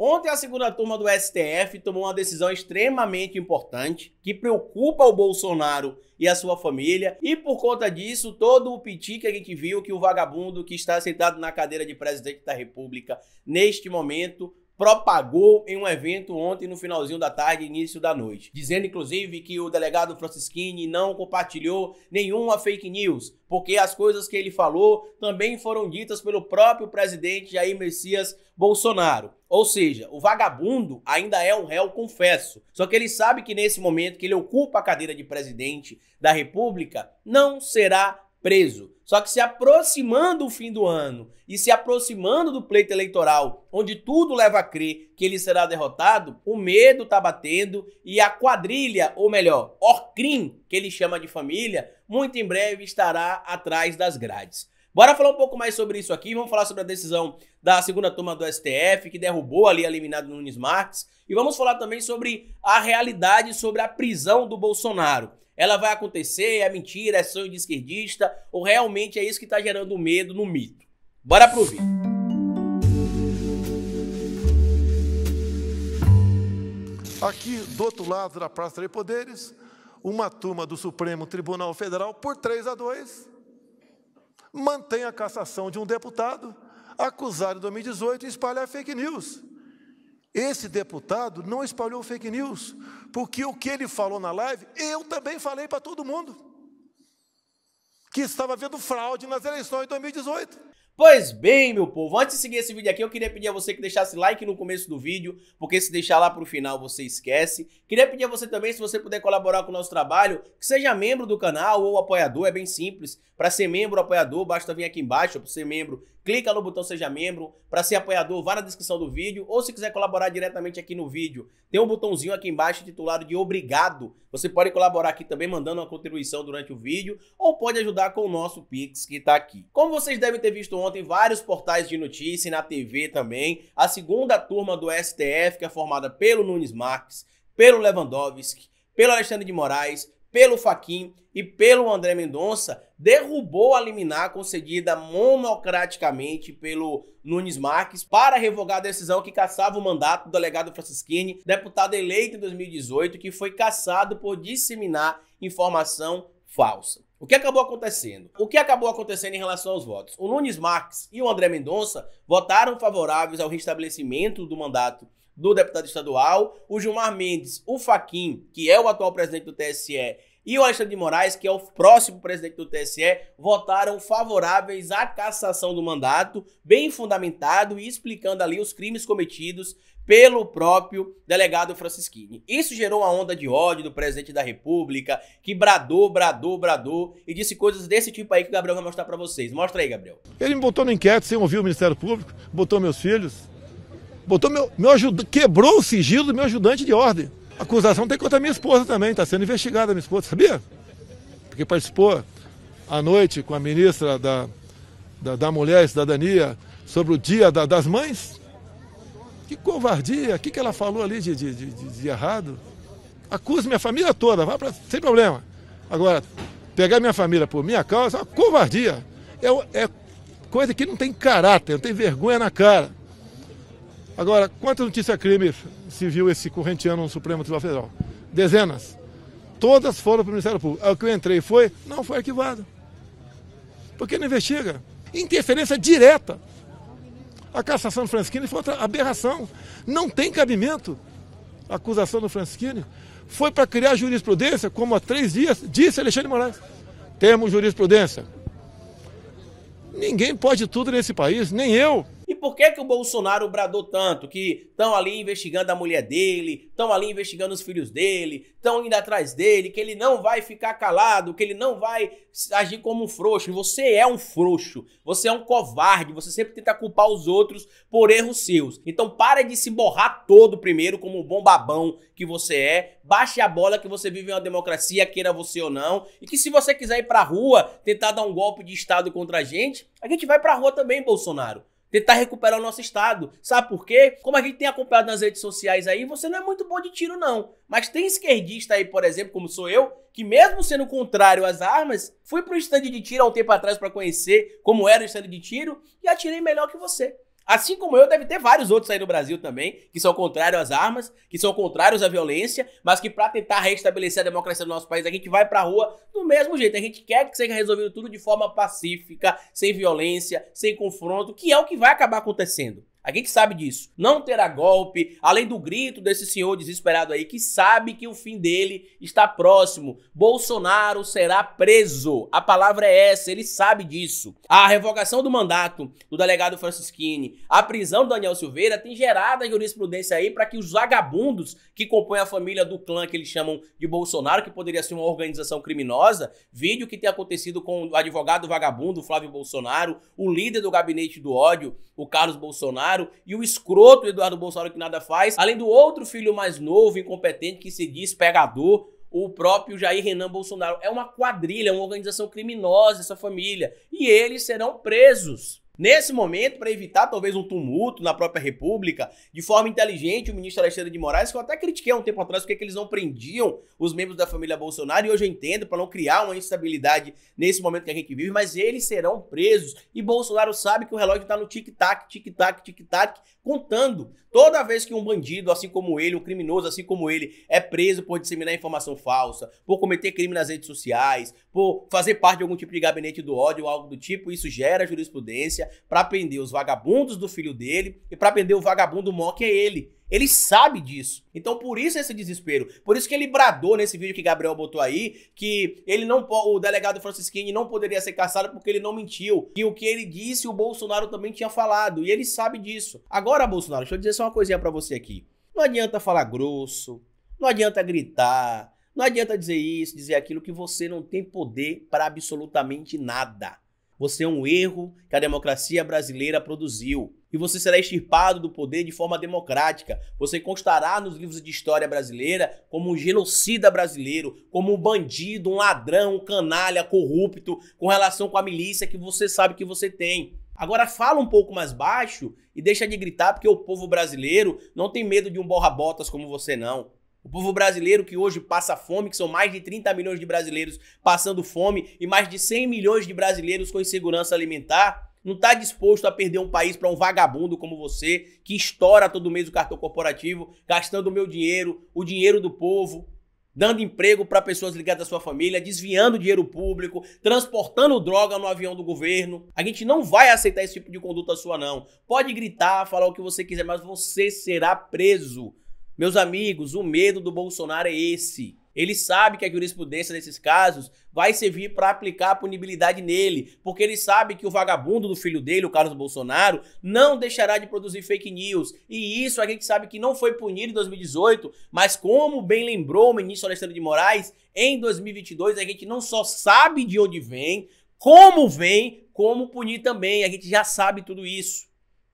Ontem a segunda turma do STF tomou uma decisão extremamente importante que preocupa o Bolsonaro e a sua família, e por conta disso, todo o piti que a gente viu que o vagabundo que está sentado na cadeira de presidente da República neste momento propagou em um evento ontem no finalzinho da tarde, início da noite, dizendo inclusive que o delegado Francisquini não compartilhou nenhuma fake news, porque as coisas que ele falou também foram ditas pelo próprio presidente Jair Messias Bolsonaro. Ou seja, o vagabundo ainda é um réu, confesso. Só que ele sabe que nesse momento que ele ocupa a cadeira de presidente da República, não será preso. Só que se aproximando o fim do ano e se aproximando do pleito eleitoral, onde tudo leva a crer que ele será derrotado, o medo está batendo e a quadrilha, ou melhor, Orcrim, que ele chama de família, muito em breve estará atrás das grades. Bora falar um pouco mais sobre isso aqui. Vamos falar sobre a decisão da segunda turma do STF, que derrubou ali a eliminado Nunes Marques. E vamos falar também sobre a realidade, sobre a prisão do Bolsonaro. Ela vai acontecer? É mentira? É sonho de esquerdista? Ou realmente é isso que está gerando medo no mito? Bora pro vídeo. Aqui, do outro lado da Praça de Poderes, uma turma do Supremo Tribunal Federal, por 3 a 2, mantém a cassação de um deputado acusado em 2018 de espalhar fake news. Esse deputado não espalhou fake news, porque o que ele falou na live, eu também falei para todo mundo. Que estava havendo fraude nas eleições de 2018. Pois bem, meu povo, antes de seguir esse vídeo aqui, eu queria pedir a você que deixasse like no começo do vídeo, porque se deixar lá para o final você esquece. Queria pedir a você também, se você puder colaborar com o nosso trabalho, que seja membro do canal ou apoiador, é bem simples. Para ser membro ou apoiador, basta vir aqui embaixo, para ser membro, clica no botão seja membro. Para ser apoiador, vá na descrição do vídeo, ou se quiser colaborar diretamente aqui no vídeo, tem um botãozinho aqui embaixo titulado de obrigado. Você pode colaborar aqui também mandando uma contribuição durante o vídeo, ou pode ajudar com o nosso Pix que está aqui. Como vocês devem ter visto ontem, em vários portais de notícia e na TV também a segunda turma do STF, que é formada pelo Nunes Marques, pelo Lewandowski, pelo Alexandre de Moraes, pelo Faquim e pelo André Mendonça, derrubou a liminar concedida monocraticamente pelo Nunes Marques para revogar a decisão que cassava o mandato do delegado Francisquini, deputado eleito em 2018, que foi cassado por disseminar informação falsa. O que acabou acontecendo? O que acabou acontecendo em relação aos votos? O Nunes Marques e o André Mendonça votaram favoráveis ao restabelecimento do mandato do deputado estadual, o Gilmar Mendes, o Faquim, que é o atual presidente do TSE, e o Alexandre de Moraes, que é o próximo presidente do TSE, votaram favoráveis à cassação do mandato, bem fundamentado e explicando ali os crimes cometidos pelo próprio delegado Francisquini. Isso gerou uma onda de ódio do presidente da República, que bradou, bradou, bradou e disse coisas desse tipo aí que o Gabriel vai mostrar para vocês. Mostra aí, Gabriel. Ele me botou no inquérito sem ouvir o Ministério Público, botou meus filhos, botou meu, meu ajudante, quebrou o sigilo do meu ajudante de ordem. Acusação tem contra a minha esposa também, está sendo investigada a minha esposa, sabia? Porque participou à noite com a ministra da, da, da Mulher e Cidadania sobre o Dia da, das Mães. Que covardia, o que, que ela falou ali de, de, de, de errado? Acusa minha família toda, vá para sem problema. Agora, pegar minha família por minha causa é uma covardia. É, é coisa que não tem caráter, não tem vergonha na cara. Agora, quantas notícias crime se viu esse corrente ano no Supremo Tribunal Federal? Dezenas. Todas foram para o Ministério Público. O que eu entrei foi, não, foi arquivado. Porque não investiga. Interferência direta. A cassação do Franschini foi outra aberração. Não tem cabimento. A acusação do Franschini foi para criar jurisprudência, como há três dias disse Alexandre Moraes. Temos jurisprudência. Ninguém pode tudo nesse país, nem eu por que, que o Bolsonaro bradou tanto? Que estão ali investigando a mulher dele, estão ali investigando os filhos dele, estão indo atrás dele, que ele não vai ficar calado, que ele não vai agir como um frouxo. Você é um frouxo, você é um covarde, você sempre tenta culpar os outros por erros seus. Então para de se borrar todo primeiro, como um bom babão que você é. Baixe a bola que você vive em uma democracia, queira você ou não. E que se você quiser ir pra rua tentar dar um golpe de Estado contra a gente, a gente vai pra rua também, Bolsonaro tentar recuperar o nosso estado. Sabe por quê? Como a gente tem acompanhado nas redes sociais aí, você não é muito bom de tiro não. Mas tem esquerdista aí, por exemplo, como sou eu, que mesmo sendo contrário às armas, fui pro estande de tiro há um tempo atrás para conhecer como era o estande de tiro e atirei melhor que você. Assim como eu, deve ter vários outros aí no Brasil também, que são contrários às armas, que são contrários à violência, mas que para tentar restabelecer a democracia do nosso país, a gente vai pra rua do mesmo jeito. A gente quer que seja resolvido tudo de forma pacífica, sem violência, sem confronto, que é o que vai acabar acontecendo. A gente sabe disso. Não terá golpe, além do grito desse senhor desesperado aí que sabe que o fim dele está próximo. Bolsonaro será preso. A palavra é essa, ele sabe disso. A revogação do mandato do delegado Francisquini, a prisão do Daniel Silveira tem gerado a jurisprudência aí para que os vagabundos que compõem a família do clã que eles chamam de Bolsonaro, que poderia ser uma organização criminosa, vídeo que tem acontecido com o advogado vagabundo Flávio Bolsonaro, o líder do gabinete do ódio, o Carlos Bolsonaro Bolsonaro e o escroto Eduardo Bolsonaro que nada faz, além do outro filho mais novo, incompetente, que se diz pegador, o próprio Jair Renan Bolsonaro. É uma quadrilha, é uma organização criminosa essa família. E eles serão presos. Nesse momento, para evitar talvez um tumulto na própria República, de forma inteligente, o ministro Alexandre de Moraes, que eu até critiquei há um tempo atrás, porque é que eles não prendiam os membros da família Bolsonaro, e hoje eu entendo, para não criar uma instabilidade nesse momento que a gente vive, mas eles serão presos. E Bolsonaro sabe que o relógio está no tic-tac, tic-tac, tic-tac, contando. Toda vez que um bandido, assim como ele, um criminoso, assim como ele, é preso por disseminar informação falsa, por cometer crime nas redes sociais, por fazer parte de algum tipo de gabinete do ódio ou algo do tipo, isso gera jurisprudência para prender os vagabundos do filho dele e para prender o vagabundo mó que é ele. Ele sabe disso. Então, por isso esse desespero. Por isso que ele bradou nesse vídeo que Gabriel botou aí que ele não o delegado Francisquini não poderia ser caçado porque ele não mentiu. E o que ele disse, o Bolsonaro também tinha falado. E ele sabe disso. Agora, Bolsonaro, deixa eu dizer só uma coisinha para você aqui. Não adianta falar grosso, não adianta gritar, não adianta dizer isso, dizer aquilo que você não tem poder para absolutamente nada. Você é um erro que a democracia brasileira produziu. E você será extirpado do poder de forma democrática. Você constará nos livros de história brasileira como um genocida brasileiro, como um bandido, um ladrão, um canalha, corrupto, com relação com a milícia que você sabe que você tem. Agora fala um pouco mais baixo e deixa de gritar, porque o povo brasileiro não tem medo de um borra-botas como você, não. O povo brasileiro que hoje passa fome, que são mais de 30 milhões de brasileiros passando fome e mais de 100 milhões de brasileiros com insegurança alimentar, não está disposto a perder um país para um vagabundo como você, que estoura todo mês o cartão corporativo, gastando o meu dinheiro, o dinheiro do povo, dando emprego para pessoas ligadas à sua família, desviando dinheiro público, transportando droga no avião do governo. A gente não vai aceitar esse tipo de conduta sua, não. Pode gritar, falar o que você quiser, mas você será preso. Meus amigos, o medo do Bolsonaro é esse. Ele sabe que a jurisprudência desses casos vai servir para aplicar a punibilidade nele, porque ele sabe que o vagabundo do filho dele, o Carlos Bolsonaro, não deixará de produzir fake news. E isso a gente sabe que não foi punido em 2018, mas como bem lembrou o ministro Alexandre de Moraes, em 2022 a gente não só sabe de onde vem, como vem, como punir também. A gente já sabe tudo isso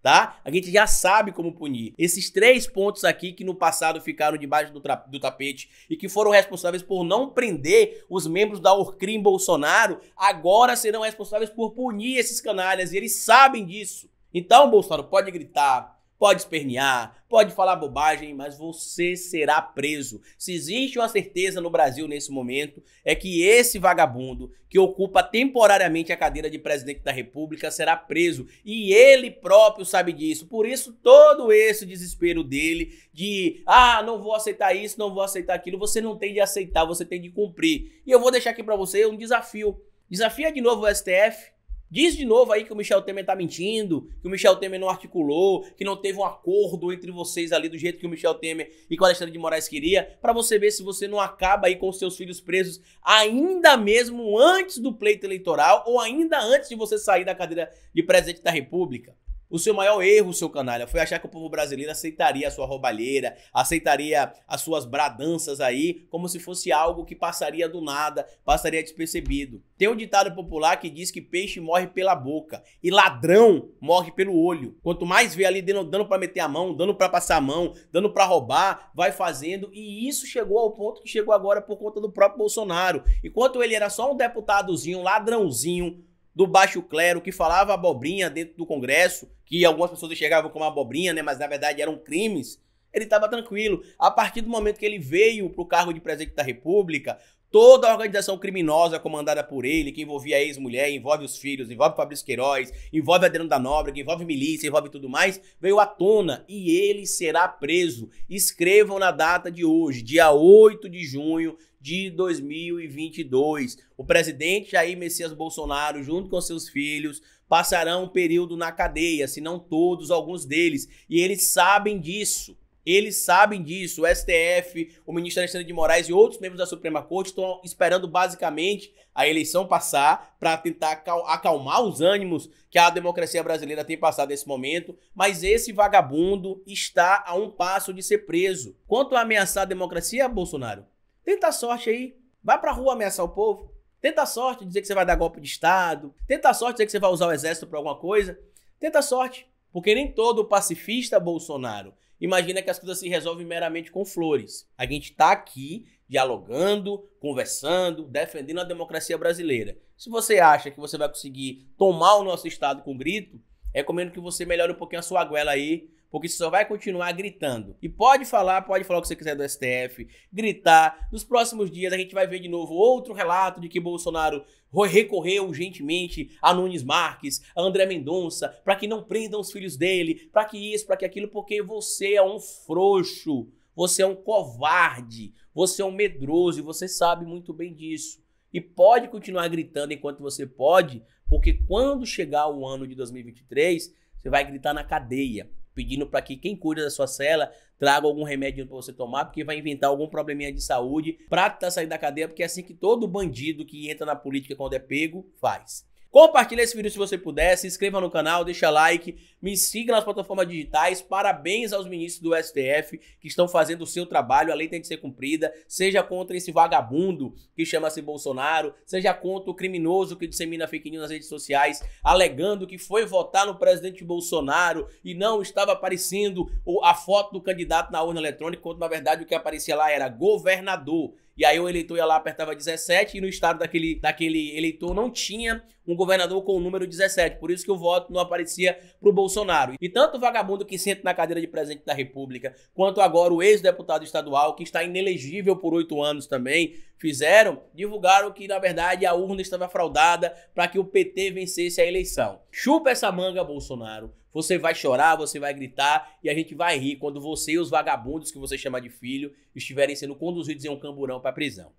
tá? A gente já sabe como punir. Esses três pontos aqui que no passado ficaram debaixo do, do tapete e que foram responsáveis por não prender os membros da Orcrim Bolsonaro, agora serão responsáveis por punir esses canalhas e eles sabem disso. Então, Bolsonaro pode gritar, Pode espernear, pode falar bobagem, mas você será preso. Se existe uma certeza no Brasil nesse momento, é que esse vagabundo que ocupa temporariamente a cadeira de presidente da República será preso. E ele próprio sabe disso. Por isso, todo esse desespero dele de ah, não vou aceitar isso, não vou aceitar aquilo, você não tem de aceitar, você tem de cumprir. E eu vou deixar aqui para você um desafio. Desafia de novo o STF Diz de novo aí que o Michel Temer tá mentindo, que o Michel Temer não articulou, que não teve um acordo entre vocês ali do jeito que o Michel Temer e o Alexandre de Moraes queria, para você ver se você não acaba aí com seus filhos presos ainda mesmo antes do pleito eleitoral ou ainda antes de você sair da cadeira de presidente da República. O seu maior erro, seu canalha, foi achar que o povo brasileiro aceitaria a sua roubalheira, aceitaria as suas bradanças aí, como se fosse algo que passaria do nada, passaria despercebido. Tem um ditado popular que diz que peixe morre pela boca e ladrão morre pelo olho. Quanto mais vê ali dando para meter a mão, dando para passar a mão, dando para roubar, vai fazendo e isso chegou ao ponto que chegou agora por conta do próprio Bolsonaro. Enquanto ele era só um deputadozinho, um ladrãozinho, do baixo clero que falava abobrinha dentro do Congresso, que algumas pessoas enxergavam como abobrinha, né, mas na verdade eram crimes, ele estava tranquilo. A partir do momento que ele veio para o cargo de presidente da República, toda a organização criminosa comandada por ele, que envolvia a ex-mulher, envolve os filhos, envolve Fabrício Queiroz, envolve Adriano da Nobre, envolve milícia, envolve tudo mais, veio à tona e ele será preso. Escrevam na data de hoje, dia 8 de junho de 2022. O presidente Jair Messias Bolsonaro, junto com seus filhos, passarão um período na cadeia, se não todos, alguns deles, e eles sabem disso. Eles sabem disso. O STF, o ministro Alexandre de Moraes e outros membros da Suprema Corte estão esperando basicamente a eleição passar para tentar acalmar os ânimos que a democracia brasileira tem passado nesse momento. Mas esse vagabundo está a um passo de ser preso. Quanto a ameaçar a democracia, Bolsonaro, tenta a sorte aí. Vai a rua ameaçar o povo. Tenta a sorte dizer que você vai dar golpe de Estado. Tenta a sorte dizer que você vai usar o exército para alguma coisa. Tenta a sorte. Porque nem todo pacifista, Bolsonaro, imagina que as coisas se resolvem meramente com flores. A gente está aqui dialogando, conversando, defendendo a democracia brasileira. Se você acha que você vai conseguir tomar o nosso Estado com grito, recomendo que você melhore um pouquinho a sua goela aí, porque você só vai continuar gritando. E pode falar, pode falar o que você quiser do STF, gritar. Nos próximos dias a gente vai ver de novo outro relato de que Bolsonaro recorreu urgentemente a Nunes Marques, a André Mendonça, para que não prendam os filhos dele, para que isso, para que aquilo, porque você é um frouxo, você é um covarde, você é um medroso e você sabe muito bem disso. E pode continuar gritando enquanto você pode, porque quando chegar o ano de 2023, você vai gritar na cadeia pedindo para que quem cuida da sua cela traga algum remédio para você tomar, porque vai inventar algum probleminha de saúde para tá sair da cadeia, porque é assim que todo bandido que entra na política quando é pego faz. Compartilhe esse vídeo se você puder, se inscreva no canal, deixa like, me siga nas plataformas digitais. Parabéns aos ministros do STF que estão fazendo o seu trabalho, a lei tem de ser cumprida, seja contra esse vagabundo que chama-se Bolsonaro, seja contra o criminoso que dissemina fake news nas redes sociais, alegando que foi votar no presidente Bolsonaro e não estava aparecendo a foto do candidato na urna eletrônica, quando na verdade o que aparecia lá era governador. E aí o eleitor ia lá, apertava 17, e no estado daquele, daquele eleitor não tinha um governador com o número 17. Por isso que o voto não aparecia pro Bolsonaro. E tanto o vagabundo que senta na cadeira de presidente da República, quanto agora o ex-deputado estadual, que está inelegível por oito anos também, fizeram, divulgaram que, na verdade, a urna estava fraudada para que o PT vencesse a eleição. Chupa essa manga, Bolsonaro. Você vai chorar, você vai gritar e a gente vai rir quando você e os vagabundos que você chama de filho estiverem sendo conduzidos em um camburão para prisão.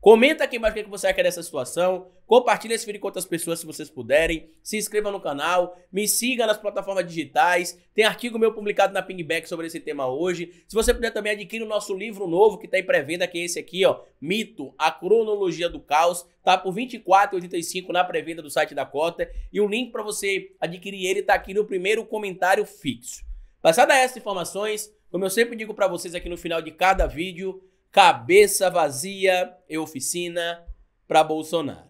Comenta aqui embaixo o que é você quer dessa situação. Compartilhe esse vídeo com outras pessoas se vocês puderem. Se inscreva no canal. Me siga nas plataformas digitais. Tem artigo meu publicado na Pingback sobre esse tema hoje. Se você puder também adquirir o nosso livro novo que está em pré-venda, que é esse aqui, ó. Mito, a cronologia do caos. Tá por R$24,85 na pré-venda do site da Cota. E o link para você adquirir ele está aqui no primeiro comentário fixo. Passada essas informações, como eu sempre digo para vocês aqui no final de cada vídeo, Cabeça vazia e oficina para Bolsonaro.